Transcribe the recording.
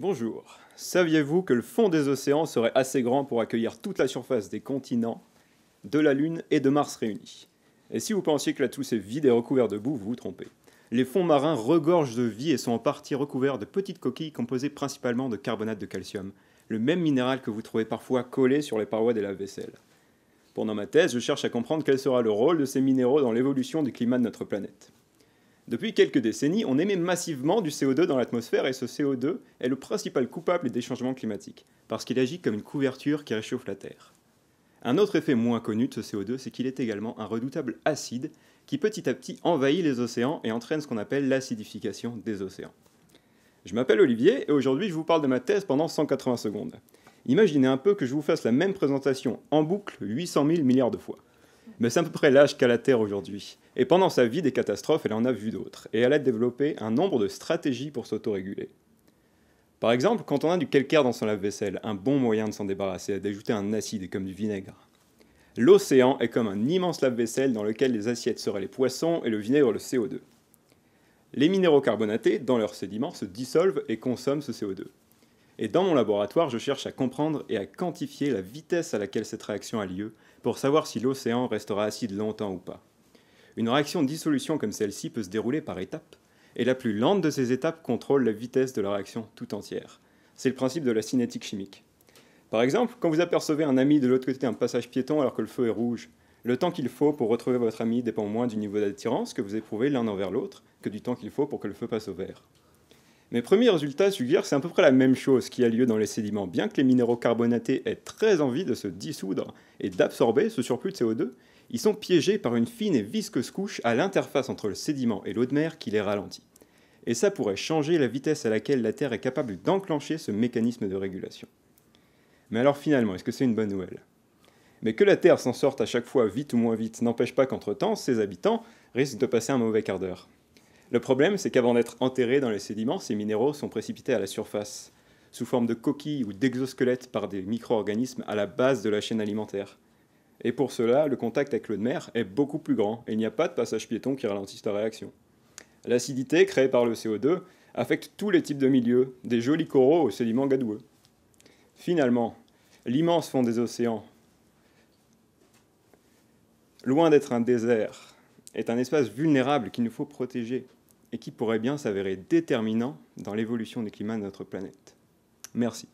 Bonjour. Saviez-vous que le fond des océans serait assez grand pour accueillir toute la surface des continents, de la Lune et de Mars réunis Et si vous pensiez que là tout est vide et recouvert de boue, vous vous trompez. Les fonds marins regorgent de vie et sont en partie recouverts de petites coquilles composées principalement de carbonate de calcium, le même minéral que vous trouvez parfois collé sur les parois des lave-vaisselle. Pendant ma thèse, je cherche à comprendre quel sera le rôle de ces minéraux dans l'évolution du climat de notre planète. Depuis quelques décennies, on émet massivement du CO2 dans l'atmosphère et ce CO2 est le principal coupable des changements climatiques, parce qu'il agit comme une couverture qui réchauffe la Terre. Un autre effet moins connu de ce CO2, c'est qu'il est également un redoutable acide qui petit à petit envahit les océans et entraîne ce qu'on appelle l'acidification des océans. Je m'appelle Olivier et aujourd'hui je vous parle de ma thèse pendant 180 secondes. Imaginez un peu que je vous fasse la même présentation en boucle 800 000 milliards de fois. Mais c'est à peu près l'âge qu'a la Terre aujourd'hui. Et pendant sa vie, des catastrophes, elle en a vu d'autres, et elle a développé un nombre de stratégies pour s'autoréguler. Par exemple, quand on a du calcaire dans son lave-vaisselle, un bon moyen de s'en débarrasser est d'ajouter un acide comme du vinaigre. L'océan est comme un immense lave-vaisselle dans lequel les assiettes seraient les poissons et le vinaigre le CO2. Les minéraux carbonatés, dans leurs sédiments, se dissolvent et consomment ce CO2. Et dans mon laboratoire, je cherche à comprendre et à quantifier la vitesse à laquelle cette réaction a lieu pour savoir si l'océan restera acide longtemps ou pas. Une réaction de dissolution comme celle-ci peut se dérouler par étapes, et la plus lente de ces étapes contrôle la vitesse de la réaction tout entière. C'est le principe de la cinétique chimique. Par exemple, quand vous apercevez un ami de l'autre côté d'un passage piéton alors que le feu est rouge, le temps qu'il faut pour retrouver votre ami dépend moins du niveau d'attirance que vous éprouvez l'un envers l'autre que du temps qu'il faut pour que le feu passe au vert. Mes premiers résultats suggèrent que c'est à peu près la même chose qui a lieu dans les sédiments, bien que les minéraux carbonatés aient très envie de se dissoudre et d'absorber ce surplus de CO2, ils sont piégés par une fine et visqueuse couche à l'interface entre le sédiment et l'eau de mer qui les ralentit. Et ça pourrait changer la vitesse à laquelle la Terre est capable d'enclencher ce mécanisme de régulation. Mais alors finalement, est-ce que c'est une bonne nouvelle Mais que la Terre s'en sorte à chaque fois vite ou moins vite n'empêche pas qu'entre-temps, ses habitants risquent de passer un mauvais quart d'heure. Le problème, c'est qu'avant d'être enterrés dans les sédiments, ces minéraux sont précipités à la surface, sous forme de coquilles ou d'exosquelettes par des micro-organismes à la base de la chaîne alimentaire. Et pour cela, le contact avec l'eau de mer est beaucoup plus grand et il n'y a pas de passage piéton qui ralentisse la réaction. L'acidité créée par le CO2 affecte tous les types de milieux, des jolis coraux aux sédiments gadoueux. Finalement, l'immense fond des océans, loin d'être un désert, est un espace vulnérable qu'il nous faut protéger et qui pourrait bien s'avérer déterminant dans l'évolution du climat de notre planète. Merci.